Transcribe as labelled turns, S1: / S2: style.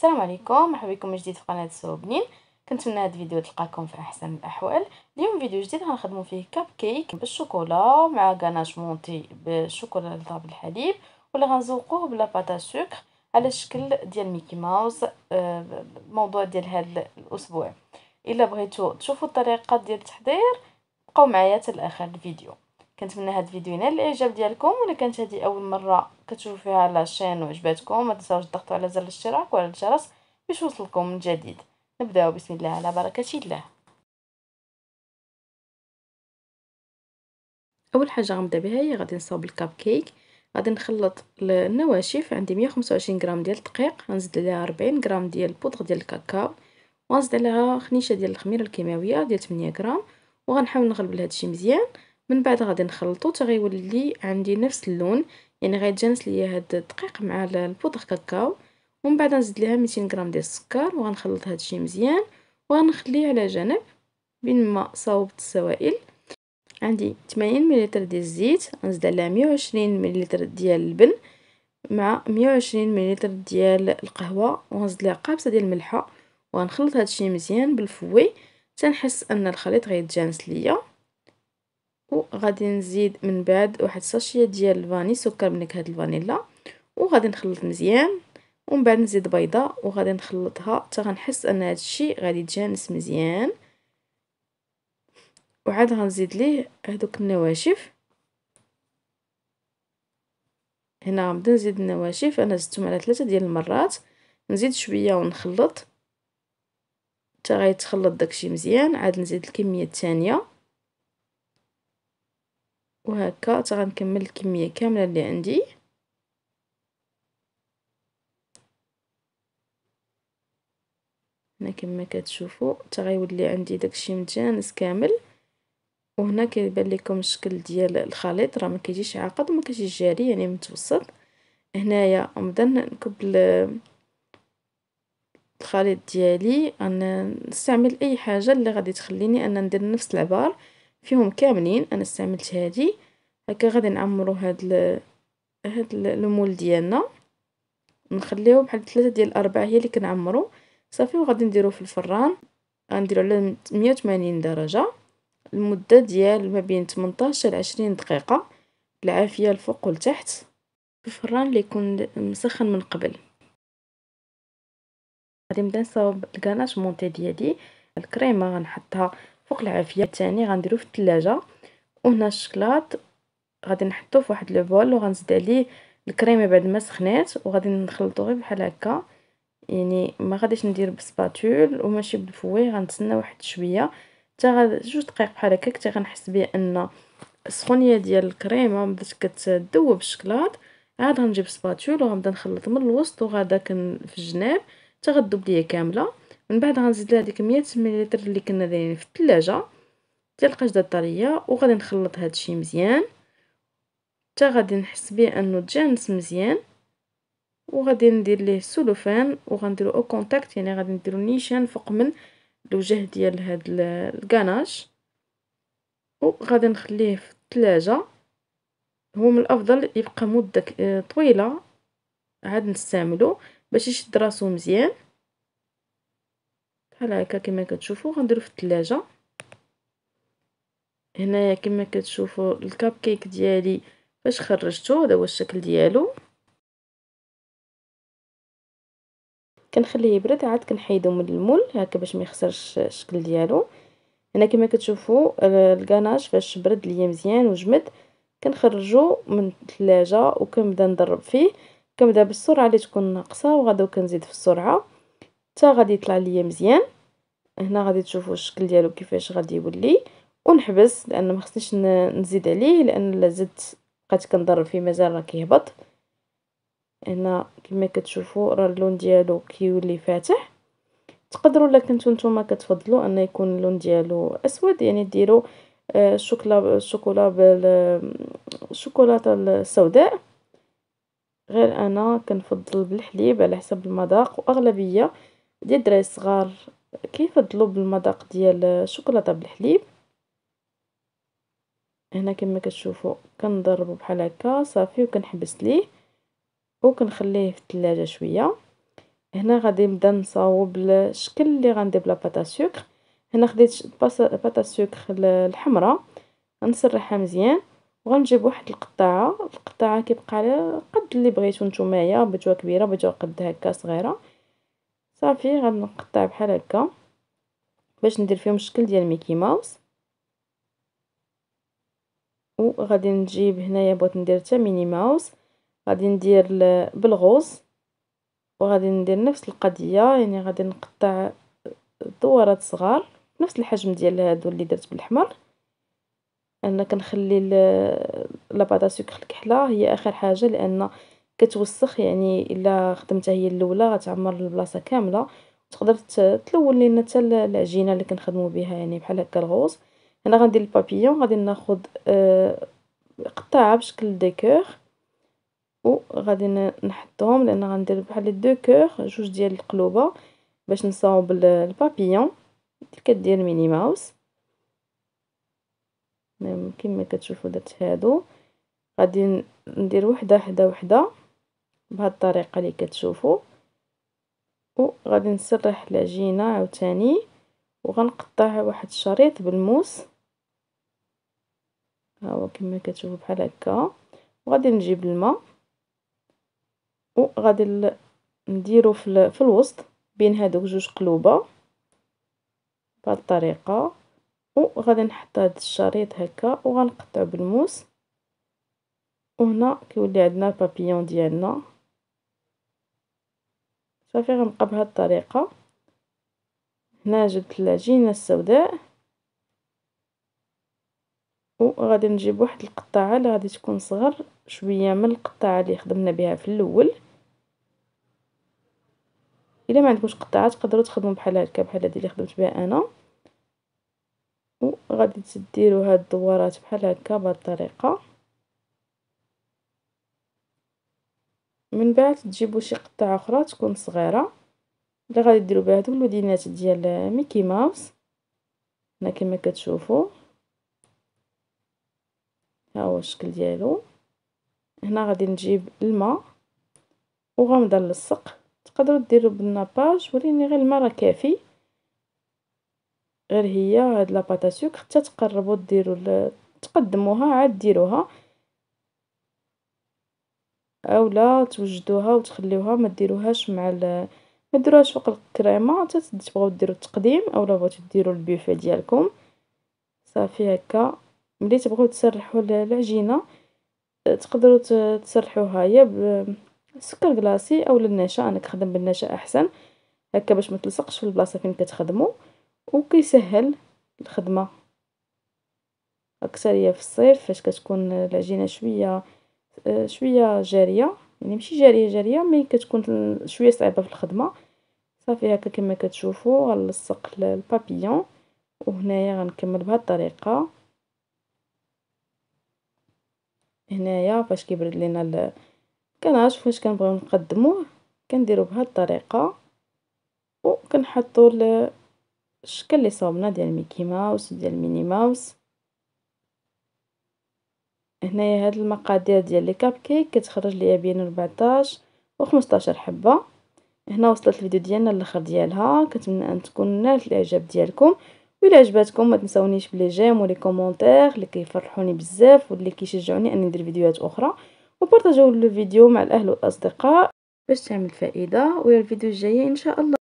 S1: السلام عليكم مرحبا بكم جديد في قناه سوبنين كنتمنى هذا الفيديو تلقاكم في احسن الاحوال اليوم فيديو جديد غنخدموا فيه كاب كيك بالشوكولا مع غاناش مونتي بالشوكولا الضاب الحليب ولا غنزوقوه بلا باتا سكر على شكل ديال ميكي ماوس الموضوع آه، ديال هذا الاسبوع الا بغيتو تشوفوا الطريقه ديال التحضير بقاو معايا حتى لاخر الفيديو كنتمنى هاد الفيديو ينال الاعجاب ديالكم ولا كانت هذه اول مره كتشوفوا فيها شين وعجبتكم ما تنساوش تضغطوا على زر الاشتراك وعلى الجرس باش يوصلكم من جديد نبداو بسم الله على بركه الله اول حاجه غنبدا بها هي غادي نصاوب الكاب كيك غادي نخلط النواشف عندي 125 غرام ديال الدقيق غنزيد عليها 40 غرام ديال البودره ديال الكاكاو وغنزيد عليها خنيشه ديال الخميره الكيماويه ديال 8 غرام وغنحاول نغلب هادشي مزيان من بعد غادي نخلطو تغيولي غيولي عندي نفس اللون يعني غيتجانس ليا هاد الدقيق مع البودر كاكاو ومن بعد نزيد ليها 200 غرام ديال السكر وغنخلط هادشي مزيان وغنخليه على جنب بينما صاوبت السوائل عندي 80 مليلتر ديال الزيت غنزيد عليها 120 مليلتر ديال اللبن مع 120 مليلتر ديال القهوه وغنزيد ليها قابصه ديال الملحه وغنخلط هادشي مزيان بالفوي تنحس ان الخليط غيتجانس ليا وغادي نزيد من بعد واحد صاشيه ديال الفاني سكر من هاد الفانيلا وغادي نخلط مزيان ومن بعد نزيد بيضه وغادي نخلطها حتى غنحس ان هذا الشيء غادي يتجانس مزيان وعاد غنزيد ليه هذوك النواشف هنا غنبدا نزيد النواشف انا زدتهم على ثلاثه ديال المرات نزيد شويه ونخلط حتى غيتخلط داكشي مزيان عاد نزيد الكميه الثانيه وهكا حتى غنكمل الكمية كاملة اللي عندي هنا كما كتشوفوا حتى غيولي عندي داكشي متجانس كامل وهنا كيبان لكم الشكل ديال الخليط راه ما كيجيش عاقد وما كيجيش جاري يعني متوسط هنايا نبدا نكب الخليط ديالي انا نستعمل اي حاجه اللي غادي تخليني ان ندير نفس العبار فيهم كاملين انا استعملت هادي هكا غادي نعمرو هاد ال هاد المول ديالنا نخليوه بحال ثلاثة ديال الارباع هي اللي كنعمرو صافي وغادي نديروه في الفران غنديرو على 180 درجة المدة ديال ما بين 18 ل 20 دقيقة العافيه الفوق والتحت في الفران اللي يكون مسخن من قبل غادي نبدا نصاوب الكاناش مونتي ديالي الكريمه غنحطها فوق العافية الثاني غنديرو في الثلاجة وهنا الشكلاط غادي نحطو في واحد لو بول وغنزيد عليه الكريمه بعد ما سخنات وغادي نخلطو غير بحال هكا يعني ما غاديش ندير بسباتول وماشي بالفوي غنتسنى واحد شويه حتى غاد جوج دقائق بحال هكاك حتى غنحس بان السخونيه ديال الكريمه بدات كتذوب الشكلاط عاد غنجيب سباتول وغنبدا نخلط من الوسط وغادا كن في الجناب حتى غدوب ليا كامله من بعد غنزيد هذيك 100 مية مليلتر اللي كنا دايرين في الثلاجة حتى القشدة الطريه وغادي نخلط هادشي مزيان حتى غادي نحس بيه انه تجانس مزيان وغادي ندير ليه سولوفان وغنديرو او كونتاكت يعني غادي نديرو نيشان فوق من الوجه ديال هاد الكاناش وغادي نخليه في الثلاجة هو من الافضل يبقى مده آه، طويله عاد نستعملو باش يشد راسو مزيان بحال هكا كما كتشوفوا غنديرو في الثلاجه هنايا كما كتشوفوا الكاب كيك ديالي فاش خرجته هذا هو الشكل ديالو كنخليه يبرد عاد كنحيدو من المول هكا باش ما يخسرش الشكل ديالو هنا كما كتشوفوا الكاناج فاش برد ليا مزيان وجمد كنخرجو من الثلاجه وكنبدا نضرب فيه كنبدا بالسرعه اللي تكون ناقصه وغادي كنزيد في السرعه حتى غادي يطلع ليا مزيان هنا غادي تشوفوا الشكل ديالو كيفاش غادي يولي ونحبس لان ما خصنيش نزيد عليه لان الا زدت بقيت كنضر فيه مازال راه كيهبط هنا كما كتشوفوا راه اللون ديالو كيولي فاتح تقدروا الا كنتو نتوما كتفضلوا ان يكون اللون ديالو اسود يعني ديروا الشوكولا آه، الشوكولا بالشوكولاته السوداء غير انا كنفضل بالحليب على حسب المذاق واغلبيه ديال الدراري الصغار كيف تذوب المذاق ديال الشوكولاتة بالحليب هنا كما كتشوفوا كنضربو بحال هكا صافي وكنحبس ليه وكنخليه في الثلاجه شويه هنا غادي نبدا نصاوب الشكل اللي غندير بلا باتا سكر هنا خديت باتا سكر الحمراء غنسرحها مزيان وغنجيب واحد القطاعه القطاعه كيبقى على قد اللي بغيتو نتوما بجوه كبيره بجوه قد هكا صغيره صافي غنقطع بحال هكا باش ندير فيهم الشكل ديال ميكي ماوس وغادي نجيب هنايا بغيت ندير حتى ميني ماوس غادي ندير بالغوز وغادي ندير نفس القضيه يعني غادي نقطع دورات صغار نفس الحجم ديال هادو اللي درت بالاحمر انا كنخلي لاباطا سكر الكحله هي اخر حاجه لان كتوسخ يعني الا خدمتها هي الاولى غتعمر البلاصه كامله تقدر تلون لينا حتى العجينة اللي كنخدمو بيها يعني بحال هكا الغوص، هنا غندير البابيون غادي ناخد آه، قطاعة بشكل ديكوغ وغادي نحطهم لان غندير بحال دو كوغ جوج ديال القلوبة باش نصاوب البابيون كدير ميني ماوس، كيما كتشوفو درت هادو غادي ندير وحدة حدا وحدة بهاد الطريقة اللي كتشوفو. وغادي نسرح العجينة عاوتاني وغنقطع واحد الشريط بالموس ها هو كما كتشوفوا بحال هكا وغادي نجيب الماء وغادي نديرو في الوسط بين هذوك جوج قلوبه بهاد الطريقه وغادي نحط هذا الشريط هكا وغنقطعو بالموس وهنا كيولي عندنا البابيون ديالنا صافي غنبقى بهاد الطريقة هنا جبت العجينة السوداء وغادي نجيب واحد القطاعة اللي غادي تكون صغر شوية من القطاعة اللي خدمنا بها في الاول الا ما عندكمش قطاعه تقدروا تخدموا بحال هكا بحال هذه اللي خدمت بها انا وغادي تديروا هاد الدورات بحال هكا بهاد الطريقه من بعد تجيبو شي قطعة اخرى تكون صغيرة اللي غادي ديرو بها هذو اللودينات ديال ميكي ماوس هنا كما كتشوفوا ها هو الشكل ديالو هنا غادي نجيب الماء وغنبدا نلصق تقدروا ديروا بالناباج ولكن غير الماء راه كافي غير هي هاد لاباط سوكر حتى تقربوا ديروا تقدموها عاد ديروها أو لا توجدوها وتخليوها ما ديروهاش مع ما ديروهاش فوق الكريمة حتى تبغاو ديرو التقديم أولا بغيتو ديرو البيوفي ديالكم صافي هكا ملي تبغاو تسرحو العجينة أه، تقدرو تسرحوها يا بسكر كلاصي أولا النشا أنا كنخدم بالنشا أحسن هكا باش تلصقش في البلاصة فين كتخدمو وكيسهل الخدمة أكثر هي في الصيف فاش كتكون العجينة شوية آه، شويه جاريه يعني ماشي جاريه جاريه مي كتكون شويه صعيبه في الخدمه صافي هكا كما كتشوفوا غنلصق البابيون وهنايا غنكمل بهذه الطريقه هنايا فاش كيبرد لينا كنعرف فاش كنبغيو نقدموه كنديرو بهذه الطريقه وكنحطوا الشكل اللي صوبنا ديال ميكي ماوس ديال ميني ماوس هنايا هاد المقادير ديال لي كاب كيك كتخرج ليا بين و 15 حبة هنا وصلت الفيديو ديالنا للاخر ديالها كنتمنى ان تكون نالت الاعجاب ديالكم والا عجبتكم ما تنساونيش بلي جيم ولي كومونتير اللي كيفرحوني بزاف واللي كيشجعوني اني ندير فيديوهات اخرى وبارطاجيو الفيديو مع الاهل والاصدقاء باش تعمل فائده والى الفيديو الجاي ان شاء الله